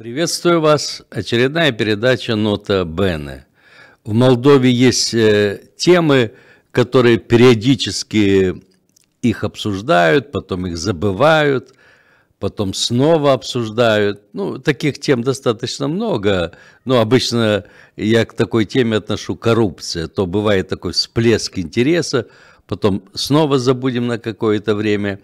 Приветствую вас. Очередная передача «Нота Бене». В Молдове есть э, темы, которые периодически их обсуждают, потом их забывают, потом снова обсуждают. Ну, таких тем достаточно много. Но обычно я к такой теме отношу коррупция. То бывает такой всплеск интереса, потом снова забудем на какое-то время.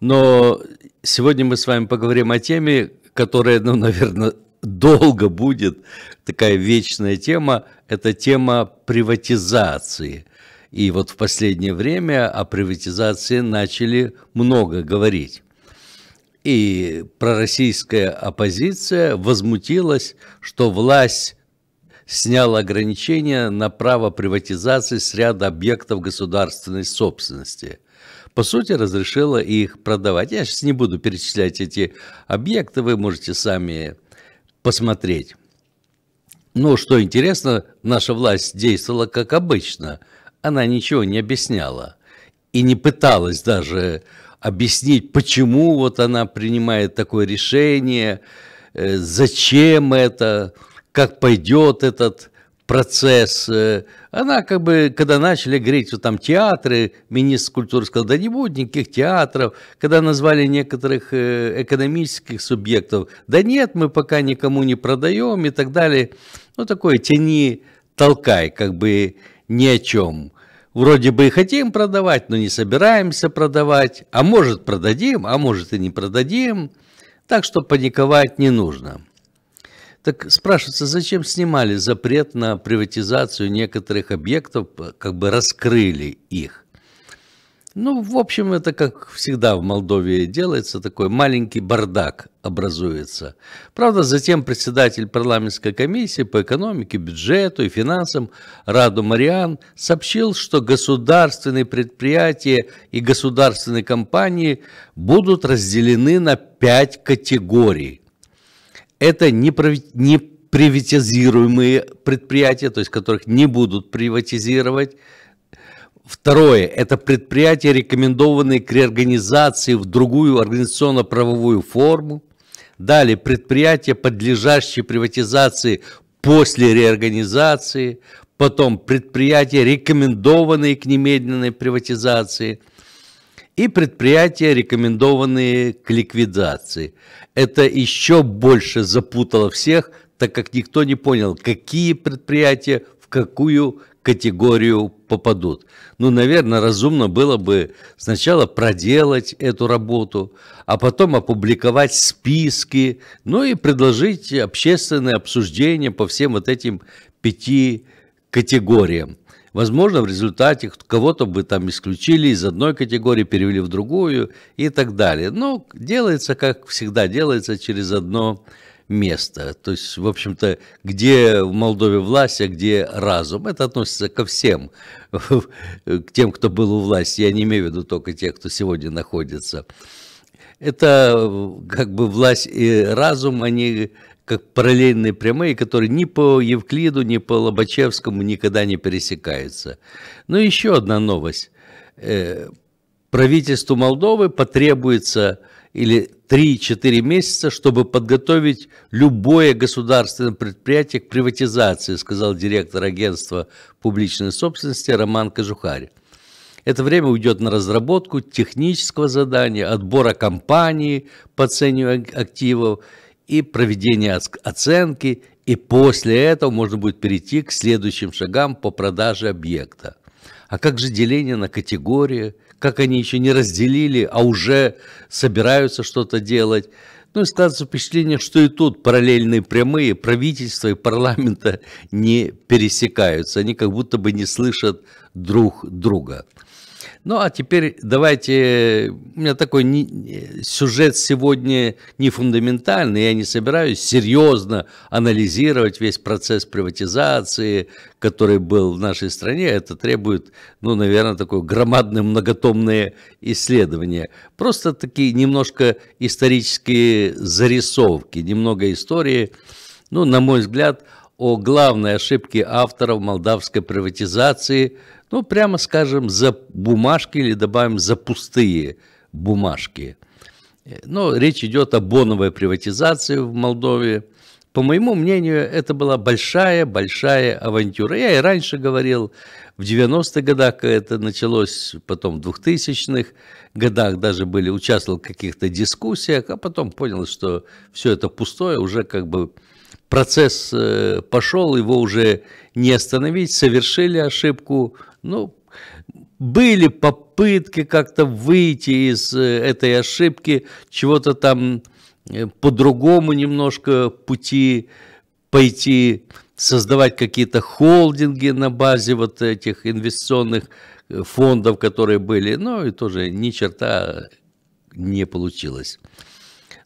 Но сегодня мы с вами поговорим о теме, которая, ну, наверное, долго будет такая вечная тема, это тема приватизации. И вот в последнее время о приватизации начали много говорить. И пророссийская оппозиция возмутилась, что власть сняла ограничения на право приватизации с ряда объектов государственной собственности – по сути, разрешила их продавать. Я сейчас не буду перечислять эти объекты, вы можете сами посмотреть. Но что интересно, наша власть действовала как обычно. Она ничего не объясняла и не пыталась даже объяснить, почему вот она принимает такое решение, э, зачем это, как пойдет этот процесс. Э, она как бы, когда начали говорить, что там театры, министр культуры сказал, да не будет никаких театров. Когда назвали некоторых э, экономических субъектов, да нет, мы пока никому не продаем и так далее. Ну, такое тяни, толкай, как бы ни о чем. Вроде бы и хотим продавать, но не собираемся продавать. А может продадим, а может и не продадим. Так что паниковать не нужно. Так спрашивается, зачем снимали запрет на приватизацию некоторых объектов, как бы раскрыли их? Ну, в общем, это как всегда в Молдове делается, такой маленький бардак образуется. Правда, затем председатель парламентской комиссии по экономике, бюджету и финансам Раду Мариан сообщил, что государственные предприятия и государственные компании будут разделены на пять категорий это неприватизируемые предприятия, то есть которых не будут приватизировать. Второе, это предприятия, рекомендованные к реорганизации в другую организационно-правовую форму. Далее, предприятия, подлежащие приватизации после реорганизации. Потом, предприятия, рекомендованные к немедленной приватизации и предприятия, рекомендованные к ликвидации. Это еще больше запутало всех, так как никто не понял, какие предприятия в какую категорию попадут. Ну, наверное, разумно было бы сначала проделать эту работу, а потом опубликовать списки, ну и предложить общественное обсуждение по всем вот этим пяти категориям. Возможно, в результате кого-то бы там исключили, из одной категории перевели в другую и так далее. Но делается, как всегда, делается через одно место. То есть, в общем-то, где в Молдове власть, а где разум. Это относится ко всем, к тем, кто был у власти. Я не имею в виду только тех, кто сегодня находится. Это э, как бы власть и разум, они как параллельные прямые, которые ни по Евклиду, ни по Лобачевскому никогда не пересекаются. Но ну, еще одна новость. Э, правительству Молдовы потребуется или 3-4 месяца, чтобы подготовить любое государственное предприятие к приватизации, сказал директор агентства публичной собственности Роман Кожухарь. Это время уйдет на разработку технического задания, отбора компании по цене активов и проведение оценки, и после этого можно будет перейти к следующим шагам по продаже объекта. А как же деление на категории? Как они еще не разделили, а уже собираются что-то делать? Ну и складывается впечатление, что и тут параллельные прямые правительства и парламента не пересекаются. Они как будто бы не слышат друг друга. Ну а теперь давайте, у меня такой не, сюжет сегодня не фундаментальный, я не собираюсь серьезно анализировать весь процесс приватизации, который был в нашей стране, это требует, ну, наверное, такое громадное многотомное исследование. Просто такие немножко исторические зарисовки, немного истории, ну, на мой взгляд, о главной ошибке авторов молдавской приватизации – ну, прямо скажем, за бумажки или добавим за пустые бумажки. Э, Но ну, речь идет о боновой приватизации в Молдове. По моему мнению, это была большая-большая авантюра. Я и раньше говорил, в 90-х годах это началось, потом в 2000-х годах даже были, участвовал в каких-то дискуссиях, а потом понял, что все это пустое, уже как бы процесс э, пошел, его уже не остановить, совершили ошибку. Ну, были попытки как-то выйти из э, этой ошибки, чего-то там э, по-другому немножко пути пойти, создавать какие-то холдинги на базе вот этих инвестиционных фондов, которые были, но ну, и тоже ни черта не получилось.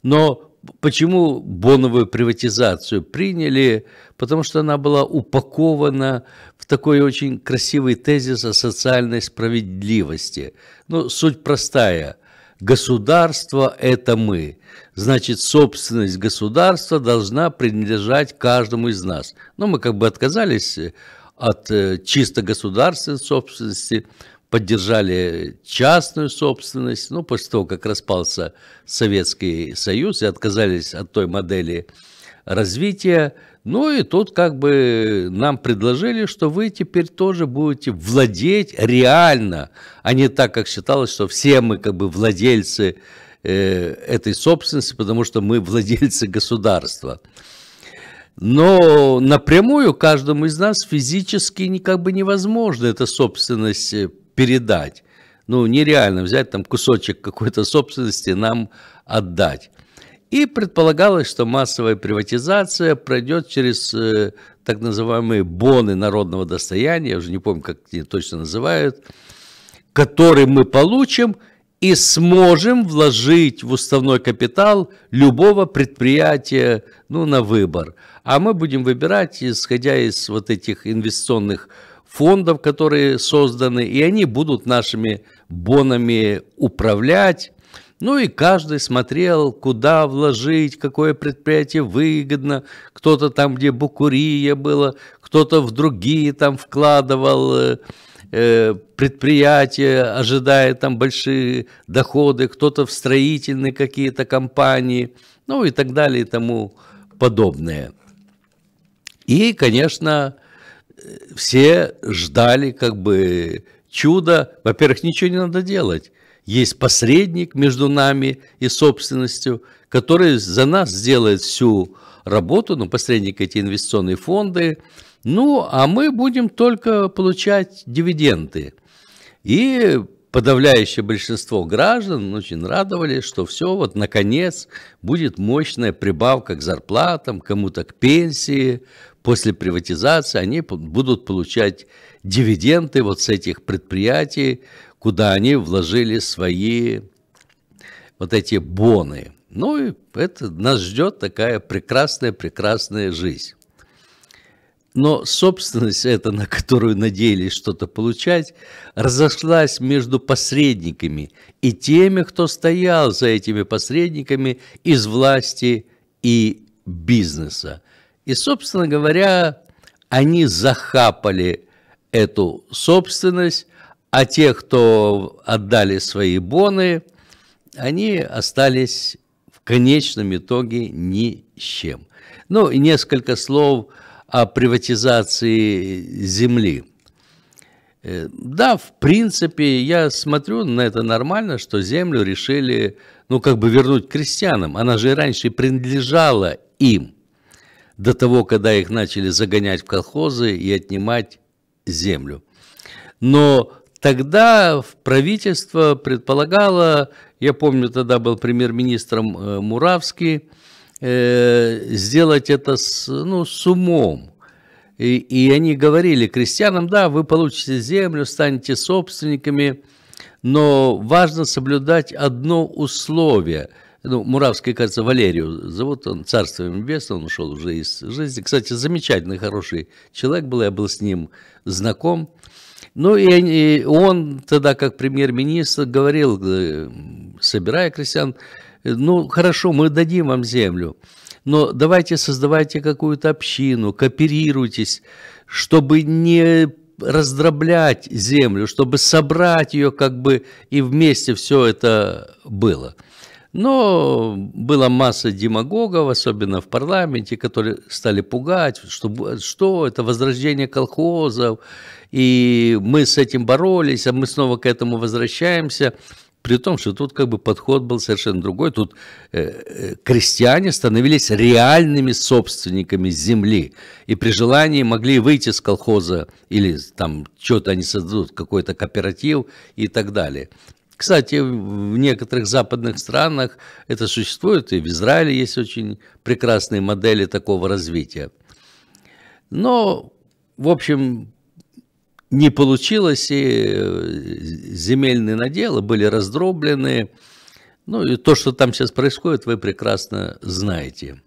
Но Почему боновую приватизацию приняли? Потому что она была упакована в такой очень красивый тезис о социальной справедливости. Ну, суть простая. Государство – это мы. Значит, собственность государства должна принадлежать каждому из нас. Но ну, мы как бы отказались от э, чисто государственной собственности – поддержали частную собственность, ну, после того, как распался Советский Союз и отказались от той модели развития. Ну и тут как бы нам предложили, что вы теперь тоже будете владеть реально, а не так, как считалось, что все мы как бы владельцы э, этой собственности, потому что мы владельцы государства. Но напрямую каждому из нас физически никак бы невозможно эта собственность передать. Ну, нереально взять там кусочек какой-то собственности нам отдать. И предполагалось, что массовая приватизация пройдет через э, так называемые боны народного достояния, я уже не помню, как они точно называют, которые мы получим и сможем вложить в уставной капитал любого предприятия ну, на выбор. А мы будем выбирать, исходя из вот этих инвестиционных фондов, которые созданы, и они будут нашими бонами управлять. Ну и каждый смотрел, куда вложить, какое предприятие выгодно. Кто-то там, где Букурия было, кто-то в другие там вкладывал э, э, предприятия, ожидая там большие доходы, кто-то в строительные какие-то компании, ну и так далее и тому подобное. И, конечно, все ждали как бы чуда. Во-первых, ничего не надо делать. Есть посредник между нами и собственностью, который за нас сделает всю работу, ну, посредник эти инвестиционные фонды, ну, а мы будем только получать дивиденды. И подавляющее большинство граждан очень радовались, что все, вот наконец будет мощная прибавка к зарплатам, кому-то к пенсии, после приватизации они будут получать дивиденды вот с этих предприятий, куда они вложили свои вот эти боны. Ну и это нас ждет такая прекрасная-прекрасная жизнь. Но собственность эта, на которую надеялись что-то получать, разошлась между посредниками и теми, кто стоял за этими посредниками из власти и бизнеса. И, собственно говоря, они захапали эту собственность, а те, кто отдали свои боны, они остались в конечном итоге ни с чем. Ну и несколько слов о приватизации земли. Э, да, в принципе, я смотрю на это нормально, что землю решили, ну, как бы вернуть крестьянам. Она же и раньше принадлежала им до того, когда их начали загонять в колхозы и отнимать землю. Но тогда правительство предполагало, я помню, тогда был премьер-министром э, Муравский, э, сделать это с, ну, с умом. И, и они говорили крестьянам, да, вы получите землю, станете собственниками, но важно соблюдать одно условие – ну, Муравский, кажется, Валерию зовут, он царством небес он ушел уже из жизни. Кстати, замечательный, хороший человек был, я был с ним знаком. Ну и он тогда, как премьер-министр, говорил, э, собирая крестьян, ну хорошо, мы дадим вам землю, но давайте создавайте какую-то общину, кооперируйтесь, чтобы не раздроблять землю, чтобы собрать ее как бы и вместе все это было. Но была масса демагогов, особенно в парламенте, которые стали пугать, что, что это возрождение колхозов, и мы с этим боролись, а мы снова к этому возвращаемся. При том, что тут как бы подход был совершенно другой. Тут э, э крестьяне становились реальными собственниками земли. И при желании могли выйти с колхоза или там что-то они создадут, какой-то кооператив и так далее. Кстати, в некоторых западных странах это существует, и в Израиле есть очень прекрасные модели такого развития. Но, в общем, не получилось, и э, земельные наделы были раздроблены. Ну и то, что там сейчас происходит, вы прекрасно знаете.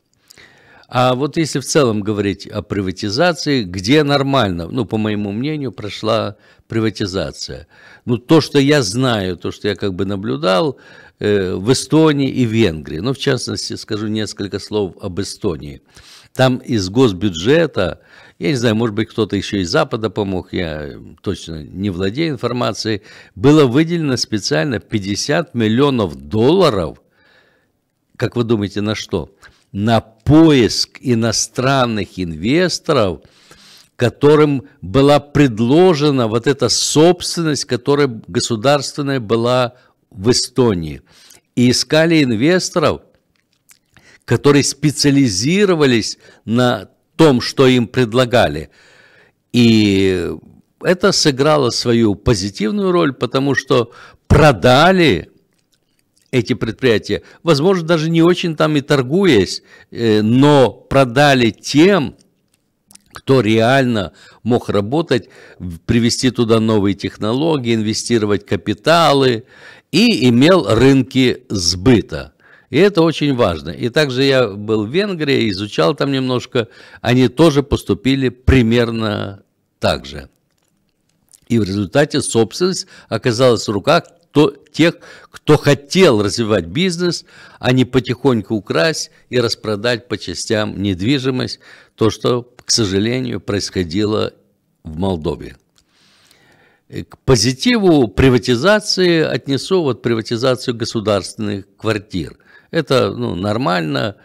А вот если в целом говорить о приватизации, где нормально, ну, по моему мнению, прошла приватизация. Ну, то, что я знаю, то, что я как бы наблюдал э, в Эстонии и Венгрии, ну, в частности, скажу несколько слов об Эстонии. Там из госбюджета, я не знаю, может быть, кто-то еще из Запада помог, я точно не владею информацией, было выделено специально 50 миллионов долларов, как вы думаете, на что? На поиск иностранных инвесторов, которым была предложена вот эта собственность, которая государственная была в Эстонии. И искали инвесторов, которые специализировались на том, что им предлагали. И это сыграло свою позитивную роль, потому что продали эти предприятия, возможно, даже не очень там и торгуясь, э, но продали тем, кто реально мог работать, привести туда новые технологии, инвестировать капиталы и имел рынки сбыта. И это очень важно. И также я был в Венгрии, изучал там немножко. Они тоже поступили примерно так же. И в результате собственность оказалась в руках то тех, кто хотел развивать бизнес, а не потихоньку украсть и распродать по частям недвижимость, то, что, к сожалению, происходило в Молдове. Э, к позитиву приватизации отнесу вот приватизацию государственных квартир. Это ну, нормально, нормально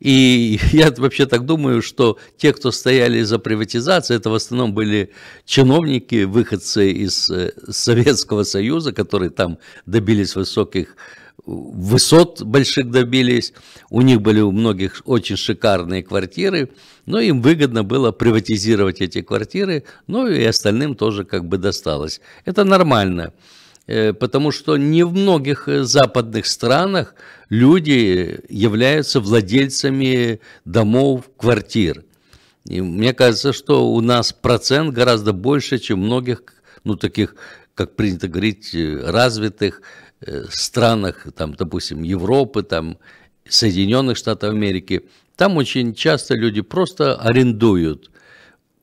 и я вообще так думаю, что те, кто стояли за приватизацию, это в основном были чиновники, выходцы из э, Советского Союза, которые там добились высоких э, высот больших добились, у них были у многих очень шикарные квартиры, но им выгодно было приватизировать эти квартиры, ну и остальным тоже как бы досталось. Это нормально. Э, потому что не в многих э, западных странах люди являются владельцами домов, квартир. И мне кажется, что у нас процент гораздо больше, чем в многих, ну, таких, как принято говорить, э, развитых странах, там, допустим, Европы, там, Соединенных Штатов Америки. Там очень часто люди просто арендуют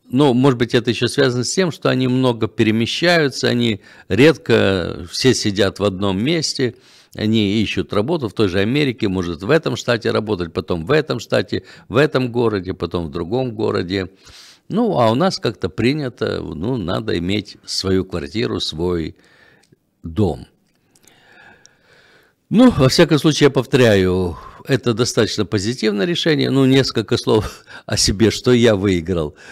ну, может быть, это еще связано с тем, что они много перемещаются, они редко все сидят в одном месте, они ищут работу в той же Америке, может в этом штате работать, потом в этом штате, в этом городе, потом в другом городе. Ну, а у нас как-то принято, ну, надо иметь свою квартиру, свой дом. Ну, во всяком случае, я повторяю, это достаточно позитивное решение. Ну, несколько слов о себе, что я выиграл –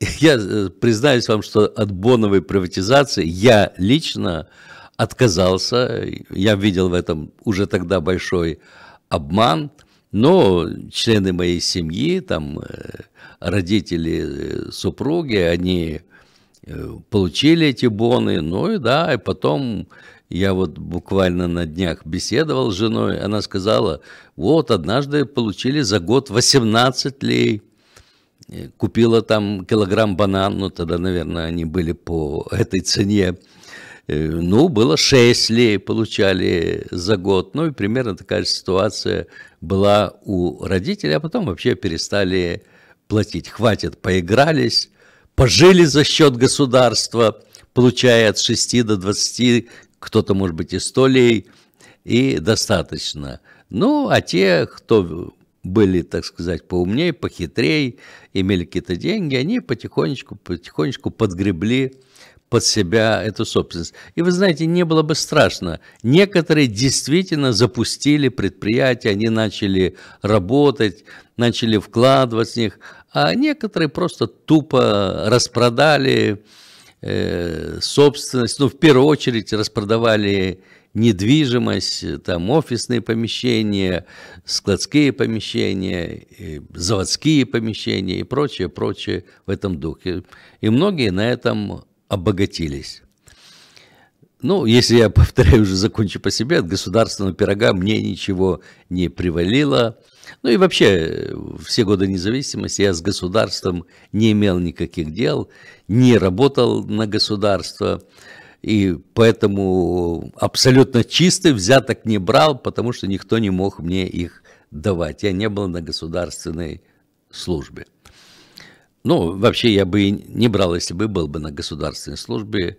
я э, признаюсь вам, что от боновой приватизации я лично отказался. Я видел в этом уже тогда большой обман, но члены моей семьи, там э, родители, э, супруги, они получили эти боны, ну и да, и потом я вот буквально на днях беседовал с женой, она сказала, вот однажды получили за год 18 лей. Э, купила там килограмм банан, ну тогда, наверное, они были по этой цене. Э, ну, было 6 лей получали за год. Ну, и примерно такая же ситуация была у родителей, а потом вообще перестали платить. Хватит, поигрались, пожили за счет государства, получая от 6 до 20, кто-то, может быть, и 100 лей, и достаточно. Ну, а те, кто были, так сказать, поумнее, похитрее, имели какие-то деньги, они потихонечку, потихонечку подгребли под себя эту собственность. И вы знаете, не было бы страшно. Некоторые действительно запустили предприятия, они начали работать, начали вкладывать в них, а некоторые просто тупо распродали э, собственность, ну, в первую очередь распродавали э, недвижимость, там офисные помещения, складские помещения, заводские помещения и прочее, прочее в этом духе. И многие на этом обогатились. Ну, если я, повторяю, уже закончу по себе, от государственного пирога мне ничего не привалило. Ну и вообще, все годы независимости я с государством не имел никаких дел, не работал на государство и поэтому абсолютно чистый взяток не брал, потому что никто не мог мне их давать. Я не был на государственной службе. Ну, вообще я бы и не брал, если бы был бы на государственной службе.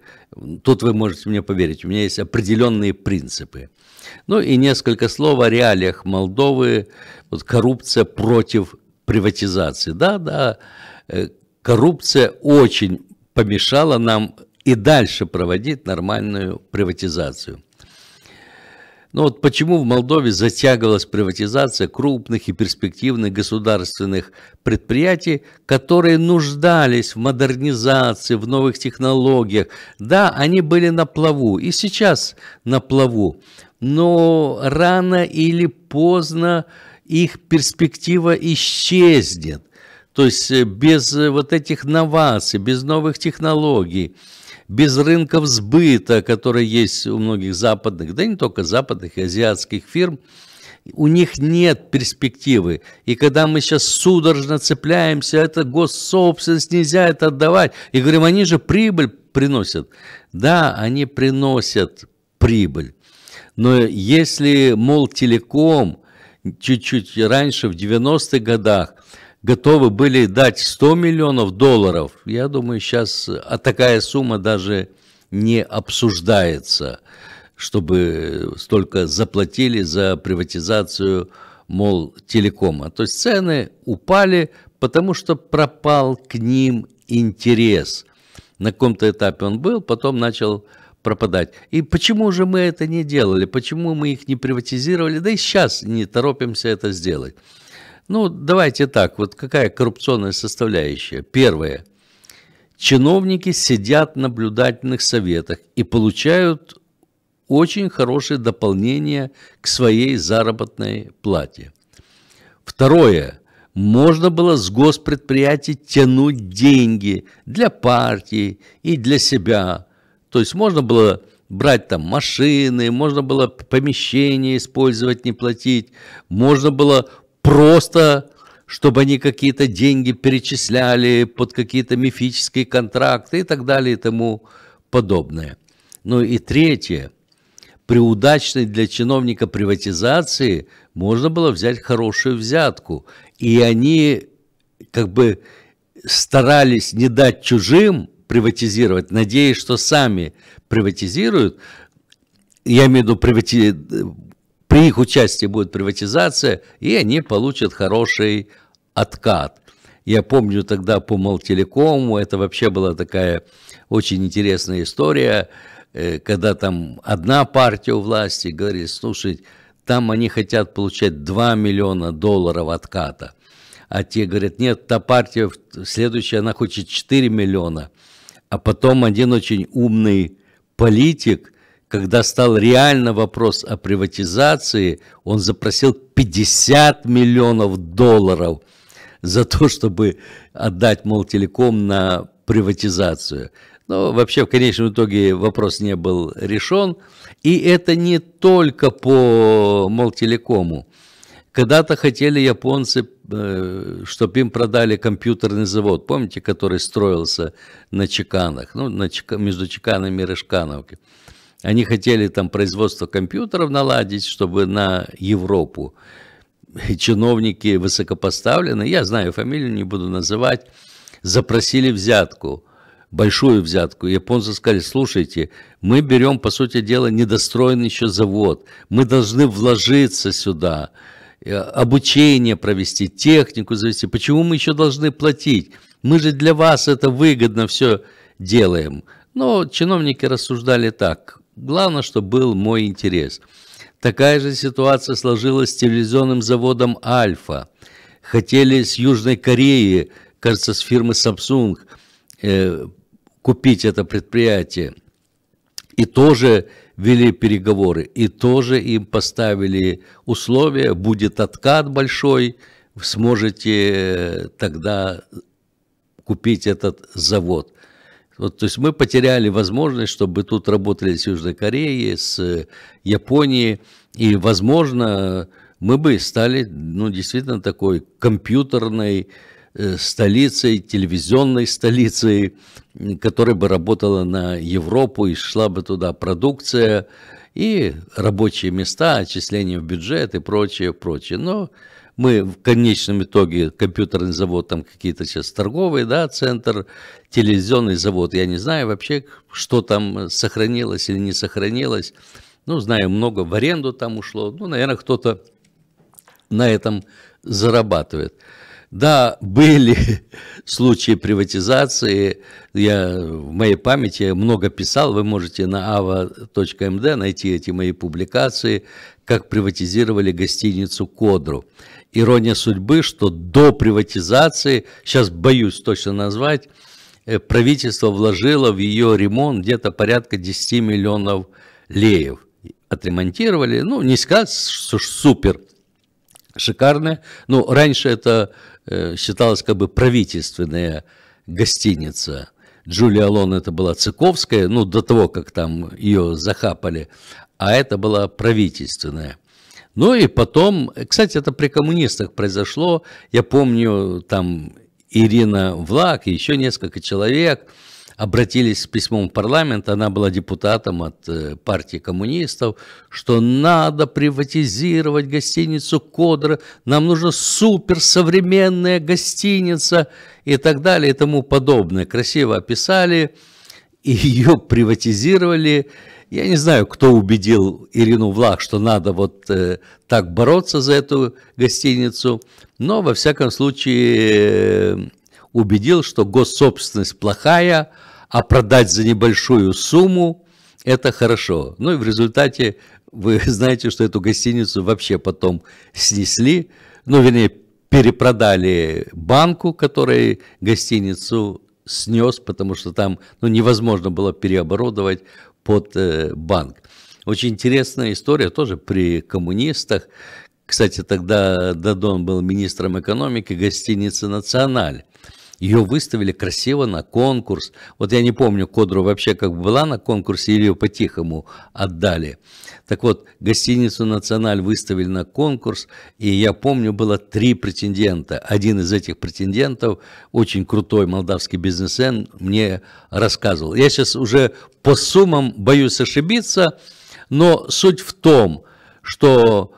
Тут вы можете мне поверить, у меня есть определенные принципы. Ну и несколько слов о реалиях Молдовы. Вот коррупция против приватизации. Да, да, э, коррупция очень помешала нам и дальше проводить нормальную приватизацию. Но ну вот почему в Молдове затягивалась приватизация крупных и перспективных государственных предприятий, которые нуждались в модернизации, в новых технологиях. Да, они были на плаву и сейчас на плаву, но рано или поздно их перспектива исчезнет. То есть э, без э, вот этих новаций, без новых технологий – без рынков сбыта, которые есть у многих западных, да не только западных, и азиатских фирм, у них нет перспективы. И когда мы сейчас судорожно цепляемся, это госсобственность, нельзя это отдавать. И говорим, они же прибыль приносят. Да, они приносят прибыль. Но если, мол, телеком чуть-чуть раньше, в 90-х годах, готовы были дать 100 миллионов долларов, я думаю, сейчас а такая сумма даже не обсуждается, чтобы столько заплатили за приватизацию, мол, телекома. То есть цены упали, потому что пропал к ним интерес. На каком-то этапе он был, потом начал пропадать. И почему же мы это не делали? Почему мы их не приватизировали? Да и сейчас не торопимся это сделать. Ну, давайте так, вот какая коррупционная составляющая? Первое. Чиновники сидят в наблюдательных советах и получают очень хорошее дополнение к своей заработной плате. Второе. Можно было с госпредприятий тянуть деньги для партии и для себя. То есть можно было брать там машины, можно было помещение использовать, не платить, можно было просто чтобы они какие-то деньги перечисляли под какие-то мифические контракты и так далее и тому подобное. Ну и третье, при удачной для чиновника приватизации можно было взять хорошую взятку, и они как бы старались не дать чужим приватизировать, надеясь, что сами приватизируют, я имею в виду привати при их участии будет приватизация, и они получат хороший откат. Я помню тогда по Малтелекому, это вообще была такая очень интересная история, э, когда там одна партия у власти говорит, слушай, там они хотят получать 2 миллиона долларов отката. А те говорят, нет, та партия следующая, она хочет 4 миллиона. А потом один очень умный политик – когда стал реально вопрос о приватизации, он запросил 50 миллионов долларов за то, чтобы отдать Молтелеком на приватизацию. Но вообще в конечном итоге вопрос не был решен. И это не только по Молтелекому. Когда-то хотели японцы, э, чтобы им продали компьютерный завод, помните, который строился на Чеканах, ну, на Чека, между Чеканами и Рыжкановкой. Они хотели там производство компьютеров наладить, чтобы на Европу чиновники высокопоставленные, я знаю фамилию, не буду называть, запросили взятку, большую взятку. Японцы сказали, слушайте, мы берем, по сути дела, недостроенный еще завод, мы должны вложиться сюда, э, обучение провести, технику завести. Почему мы еще должны платить? Мы же для вас это выгодно все делаем. Но чиновники рассуждали так, Главное, что был мой интерес. Такая же ситуация сложилась с телевизионным заводом «Альфа». Хотели с Южной Кореи, кажется, с фирмы Samsung, э, купить это предприятие. И тоже вели переговоры, и тоже им поставили условия, будет откат большой, сможете э, тогда купить этот завод. Вот, то есть мы потеряли возможность, чтобы тут работали с Южной Кореей, с э, Японией, и, возможно, мы бы стали, ну, действительно такой компьютерной э, столицей, телевизионной столицей, которая бы работала на Европу и шла бы туда продукция и рабочие места, отчисления в бюджет и прочее, прочее. Но мы в конечном итоге компьютерный завод, там какие-то сейчас торговые, да, центр, телевизионный завод, я не знаю вообще, что там сохранилось или не сохранилось. Ну, знаю, много в аренду там ушло. Ну, наверное, кто-то на этом зарабатывает. Да, были случаи приватизации. Я в моей памяти много писал. Вы можете на ava.md найти эти мои публикации, как приватизировали гостиницу «Кодру» ирония судьбы, что до приватизации, сейчас боюсь точно назвать, э, правительство вложило в ее ремонт где-то порядка 10 миллионов леев. Отремонтировали, ну, не сказать, что супер шикарное. Ну, раньше это э, считалось как бы правительственная гостиница. Джулия Алон это была Цыковская, ну, до того, как там ее захапали, а это была правительственная. Ну и потом, кстати, это при коммунистах произошло. Я помню, там Ирина Влак и еще несколько человек обратились с письмом в парламент, она была депутатом от э, партии коммунистов, что надо приватизировать гостиницу Кодра, нам нужна суперсовременная гостиница и так далее и тому подобное. Красиво описали, и ее приватизировали, я не знаю, кто убедил Ирину Влах, что надо вот э, так бороться за эту гостиницу, но, во всяком случае, э, убедил, что госсобственность плохая, а продать за небольшую сумму – это хорошо. Ну и в результате вы знаете, что эту гостиницу вообще потом снесли, ну, вернее, перепродали банку, который гостиницу снес, потому что там ну, невозможно было переоборудовать под э, банк. Очень интересная история тоже при коммунистах. Кстати, тогда Дадон был министром экономики гостиницы «Националь». Ее выставили красиво на конкурс. Вот я не помню, Кодру вообще как была на конкурсе или ее по-тихому отдали. Так вот, гостиницу «Националь» выставили на конкурс, и я помню, было три претендента. Один из этих претендентов, очень крутой молдавский бизнесмен, мне рассказывал. Я сейчас уже по суммам боюсь ошибиться, но суть в том, что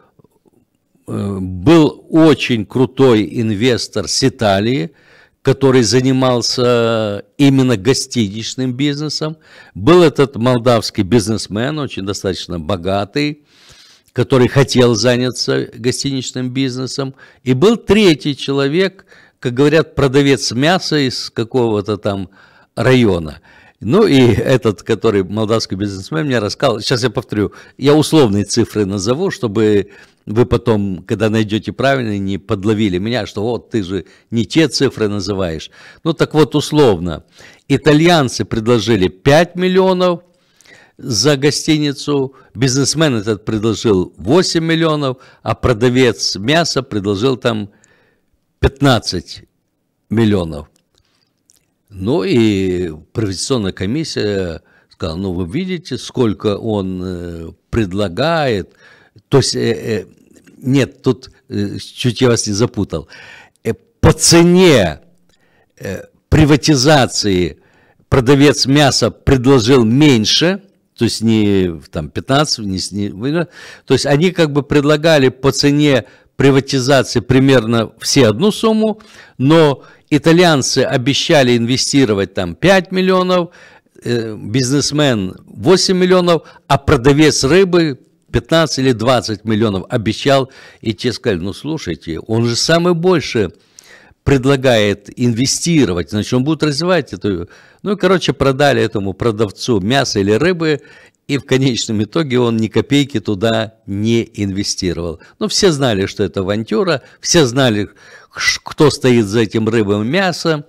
э, был очень крутой инвестор с Италии – который занимался э, именно гостиничным бизнесом. Был этот молдавский бизнесмен, очень достаточно богатый, который хотел заняться гостиничным бизнесом. И был третий человек, как говорят, продавец мяса из какого-то там района – ну и этот, который молдавский бизнесмен мне рассказал, сейчас я повторю, я условные цифры назову, чтобы вы потом, когда найдете правильные, не подловили меня, что вот ты же не те цифры называешь. Ну так вот условно, итальянцы предложили 5 миллионов за гостиницу, бизнесмен этот предложил 8 миллионов, а продавец мяса предложил там 15 миллионов. Ну и приватизационная комиссия сказала, ну вы видите, сколько он э, предлагает. То есть, э, э, нет, тут чуть я вас не запутал. По цене приватизации продавец мяса предложил меньше, то есть не там 15, не, не, то есть они как бы предлагали по цене приватизации примерно все одну сумму, но итальянцы обещали инвестировать там 5 миллионов, э, бизнесмен 8 миллионов, а продавец рыбы 15 или 20 миллионов обещал, и те сказали, ну слушайте, он же самый больше предлагает инвестировать, значит, он будет развивать эту... Ну, и, короче, продали этому продавцу мясо или рыбы, и в конечном итоге он ни копейки туда не инвестировал. Но ну, все знали, что это авантюра, все знали, кто стоит за этим рыбым мясом,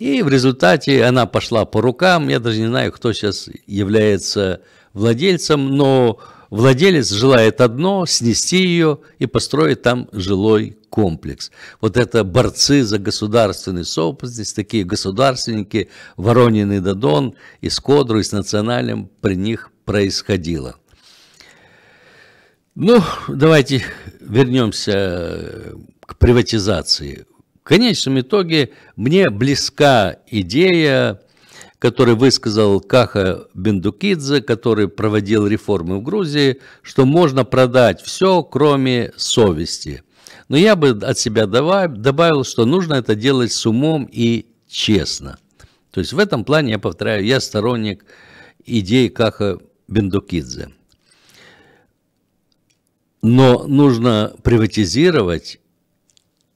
и в результате она пошла по рукам. Я даже не знаю, кто сейчас является владельцем, но владелец желает одно – снести ее и построить там жилой комплекс. Вот это борцы за государственную собственность, такие государственники, Воронин и Дадон, и с Кодру, и с Национальным при них происходило. Ну, давайте вернемся э, к приватизации. В конечном итоге мне близка идея, которую высказал Каха Бендукидзе, который проводил реформы в Грузии, что можно продать все, кроме совести – но я бы от себя добавил, что нужно это делать с умом и честно. То есть в этом плане, я повторяю, я сторонник идеи Каха Бендукидзе. Но нужно приватизировать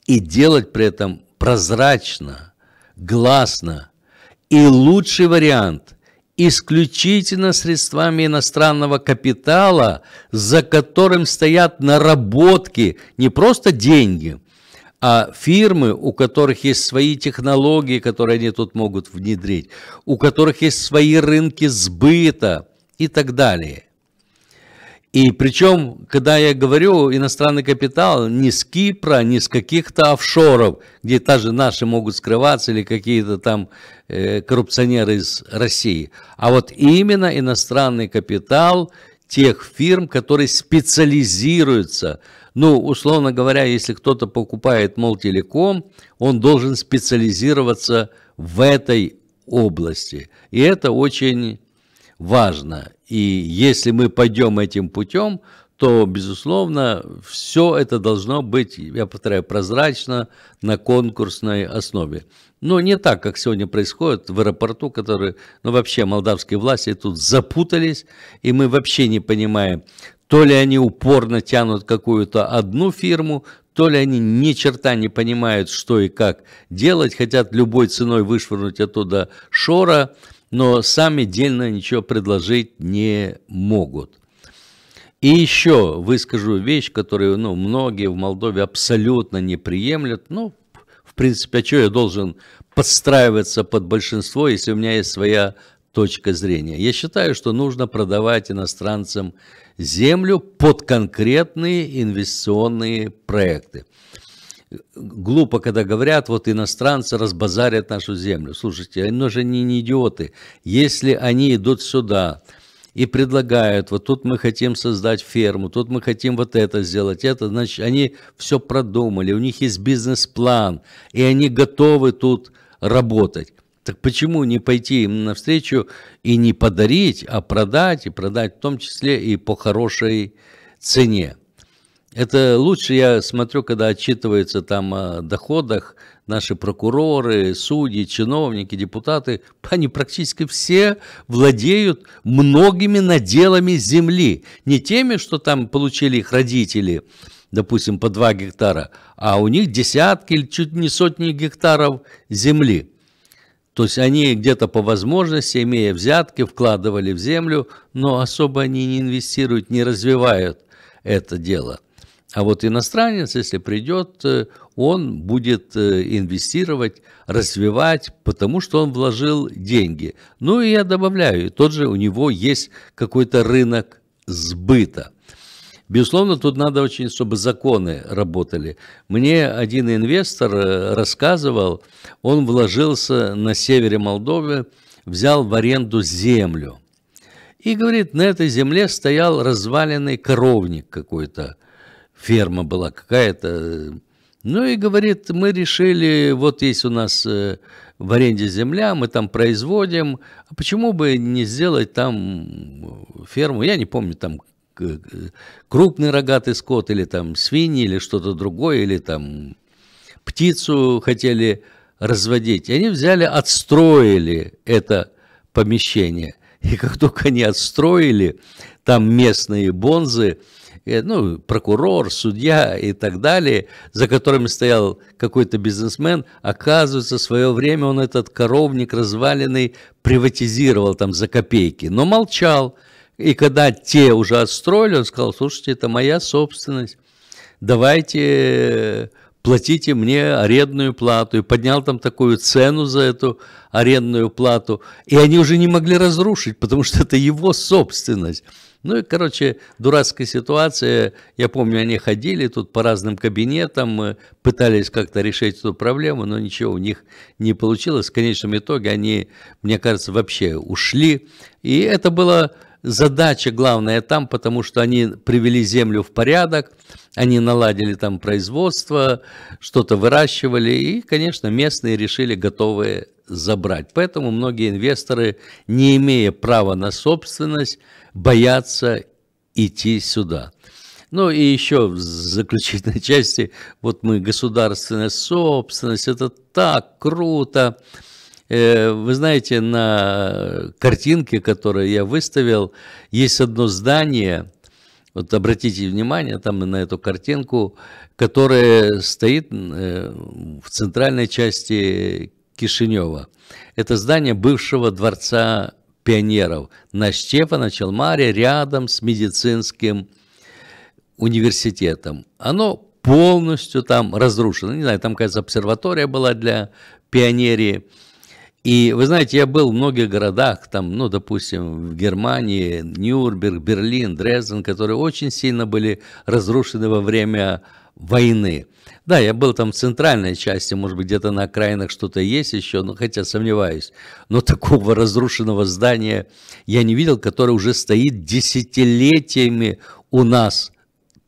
и делать при этом прозрачно, гласно. И лучший вариант исключительно средствами иностранного капитала, за которым стоят наработки, не просто деньги, а фирмы, у которых есть свои технологии, которые они тут могут внедрить, у которых есть свои рынки сбыта и так далее. И причем, когда я говорю иностранный капитал, не с Кипра, не с каких-то офшоров, где даже наши могут скрываться или какие-то там э, коррупционеры из России, а вот именно иностранный капитал тех фирм, которые специализируются. Ну, условно говоря, если кто-то покупает Молтелеком, он должен специализироваться в этой области. И это очень важно. И если мы пойдем этим путем, то, безусловно, все это должно быть, я повторяю, прозрачно на конкурсной основе. Но не так, как сегодня происходит в аэропорту, который, ну вообще, молдавские власти тут запутались, и мы вообще не понимаем, то ли они упорно тянут какую-то одну фирму, то ли они ни черта не понимают, что и как делать, хотят любой ценой вышвырнуть оттуда Шора, но сами дельно ничего предложить не могут. И еще выскажу вещь, которую ну, многие в Молдове абсолютно не приемлят. Ну, в принципе, а что я должен подстраиваться под большинство, если у меня есть своя точка зрения? Я считаю, что нужно продавать иностранцам землю под конкретные инвестиционные проекты глупо, когда говорят, вот иностранцы разбазарят нашу землю. Слушайте, они же не, не идиоты. Если они идут сюда и предлагают, вот тут мы хотим создать ферму, тут мы хотим вот это сделать, это, значит, они все продумали, у них есть бизнес-план, и они готовы тут работать. Так почему не пойти им навстречу и не подарить, а продать, и продать в том числе и по хорошей цене? Это лучше я смотрю, когда отчитывается там о доходах наши прокуроры, судьи, чиновники, депутаты. Они практически все владеют многими наделами земли. Не теми, что там получили их родители, допустим, по 2 гектара, а у них десятки или чуть не сотни гектаров земли. То есть они где-то по возможности, имея взятки, вкладывали в землю, но особо они не инвестируют, не развивают это дело – а вот иностранец, если придет, э, он будет э, инвестировать, развивать, потому что он вложил деньги. Ну и я добавляю, тот же у него есть какой-то рынок сбыта. Безусловно, тут надо очень, чтобы законы работали. Мне один инвестор э, рассказывал, он вложился на севере Молдовы, взял в аренду землю. И говорит, на этой земле стоял разваленный коровник какой-то – ферма была какая-то. Ну и говорит, мы решили, вот есть у нас э, в аренде земля, мы там производим, а почему бы не сделать там э, ферму, я не помню, там крупный рогатый скот или там свиньи или что-то другое, или там птицу хотели разводить. И они взяли, отстроили это помещение. И как только они отстроили, там местные бонзы – ну, прокурор, судья и так далее, за которыми стоял какой-то бизнесмен, оказывается, в свое время он этот коровник разваленный приватизировал там за копейки, но молчал. И когда те уже отстроили, он сказал, слушайте, это моя собственность, давайте э, платите мне арендную плату. И поднял там такую цену за эту арендную плату. И они уже не могли разрушить, потому что это его собственность. Ну и, короче, дурацкая ситуация. Я помню, они ходили тут по разным кабинетам, э, пытались как-то решить эту проблему, но ничего у них не получилось. В конечном итоге они, мне кажется, вообще ушли. И это было задача главная там, потому что они привели землю в порядок, они наладили там производство, что-то выращивали, и, конечно, местные решили готовые забрать. Поэтому многие инвесторы, не имея права на собственность, боятся идти сюда. Ну и еще в заключительной части, вот мы государственная собственность, это так круто. Э, вы знаете, на картинке, которую я выставил, есть одно здание, вот обратите внимание там на эту картинку, которая стоит э, в центральной части Кишинева. Это здание бывшего дворца пионеров на Степана Челмаре рядом с медицинским университетом. Оно полностью там разрушено. Не знаю, там, какая-то обсерватория была для пионерии. И вы знаете, я был в многих городах, там, ну, допустим, в Германии, Нюрнберг, Берлин, Дрезден, которые очень сильно были разрушены во время войны. Да, я был там в центральной части, может быть, где-то на окраинах что-то есть еще, но хотя сомневаюсь. Но такого разрушенного здания я не видел, которое уже стоит десятилетиями у нас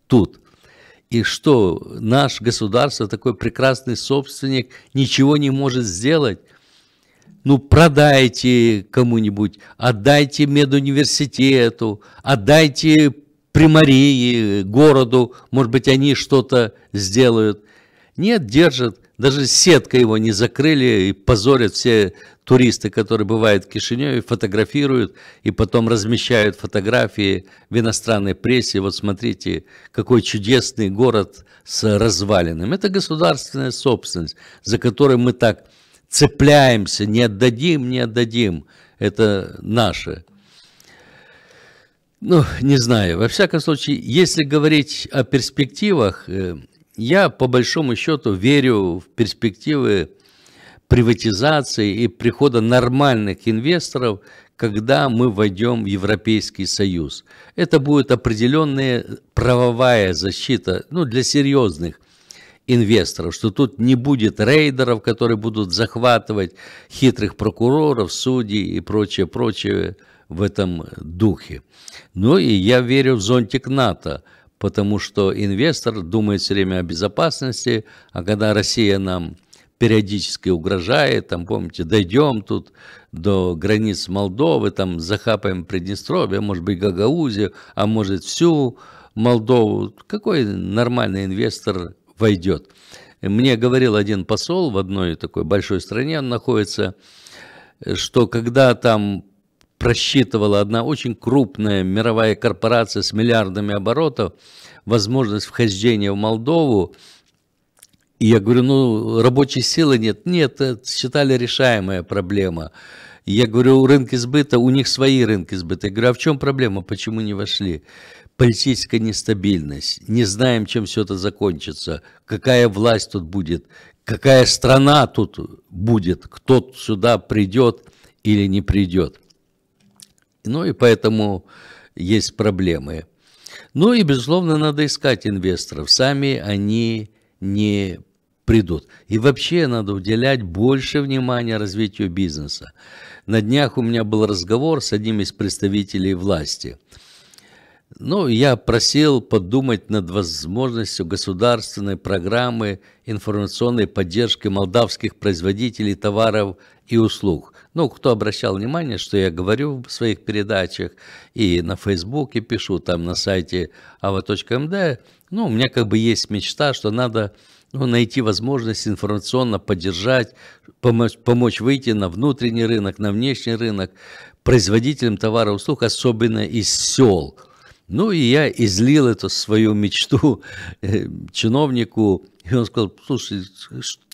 тут. И что, наш государство, такой прекрасный собственник, ничего не может сделать ну, продайте кому-нибудь, отдайте медуниверситету, отдайте примарии, городу, может быть, они что-то сделают. Нет, держат. Даже сетка его не закрыли и позорят все туристы, которые бывают в Кишиневе, фотографируют и потом размещают фотографии в иностранной прессе. Вот смотрите, какой чудесный город с развалинами. Это государственная собственность, за которой мы так цепляемся, не отдадим, не отдадим. Это наше. Ну, не знаю. Во всяком случае, если говорить о перспективах, э, я по большому счету верю в перспективы приватизации и прихода нормальных инвесторов, когда мы войдем в Европейский Союз. Это будет определенная правовая защита ну, для серьезных инвесторов, что тут не будет рейдеров, которые будут захватывать хитрых прокуроров, судей и прочее, прочее в этом духе. Ну и я верю в зонтик НАТО, потому что инвестор думает все время о безопасности, а когда Россия нам периодически угрожает, там, помните, дойдем тут до границ Молдовы, там, захапаем Приднестровье, а может быть, Гагаузию, а может, всю Молдову. Какой нормальный инвестор войдет. Мне говорил один посол в одной такой большой стране, он находится, что когда там просчитывала одна очень крупная мировая корпорация с миллиардами оборотов возможность вхождения в Молдову, и я говорю, ну, рабочей силы нет. Нет, это считали решаемая проблема. Я говорю, рынки сбыта, у них свои рынки сбыта. Я говорю, а в чем проблема, почему не вошли? политическая нестабильность, не знаем, чем все это закончится, какая власть тут будет, какая страна тут будет, кто сюда придет или не придет. Ну и поэтому есть проблемы. Ну и, безусловно, надо искать инвесторов. Сами они не придут. И вообще надо уделять больше внимания развитию бизнеса. На днях у меня был разговор с одним из представителей власти – ну, я просил подумать над возможностью государственной программы информационной поддержки молдавских производителей товаров и услуг. Ну, кто обращал внимание, что я говорю в своих передачах и на Фейсбуке пишу, там на сайте ava.md, эм ну, у меня как бы есть мечта, что надо ну, найти возможность информационно поддержать, помочь, помочь выйти на внутренний рынок, на внешний рынок производителям товаров и услуг, особенно из сел – ну и я излил эту свою мечту э, чиновнику, и он сказал, слушай,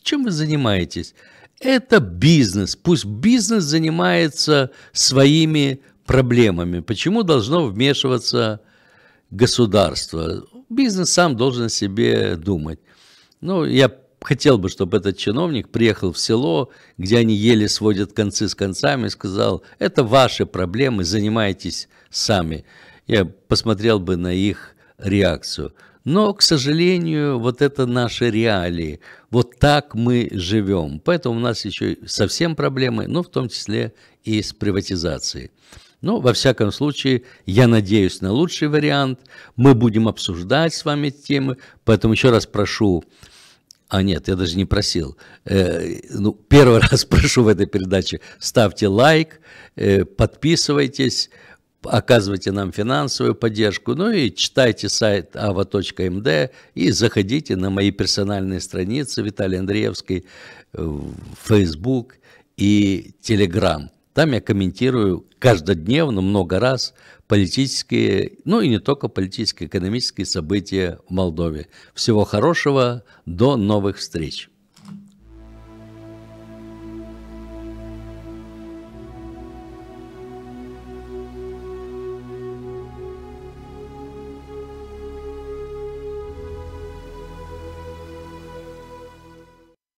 чем вы занимаетесь? Это бизнес, пусть бизнес занимается своими проблемами. Почему должно вмешиваться государство? Бизнес сам должен себе думать. Ну, я хотел бы, чтобы этот чиновник приехал в село, где они еле сводят концы с концами, и сказал, это ваши проблемы, занимайтесь сами я посмотрел бы на их реакцию. Но, к сожалению, вот это наши реалии. Вот так мы живем. Поэтому у нас еще совсем проблемы, ну, в том числе и с приватизацией. Но, во всяком случае, я надеюсь на лучший вариант. Мы будем обсуждать с вами темы. Поэтому еще раз прошу а нет, я даже не просил. Э, ну, первый раз прошу в этой передаче, ставьте лайк, э, подписывайтесь, оказывайте нам финансовую поддержку, ну и читайте сайт ava.md эм и заходите на мои персональные страницы Виталий Андреевский, Facebook и Telegram. Там я комментирую каждодневно, много раз, политические, ну и не только политические, экономические события в Молдове. Всего хорошего, до новых встреч!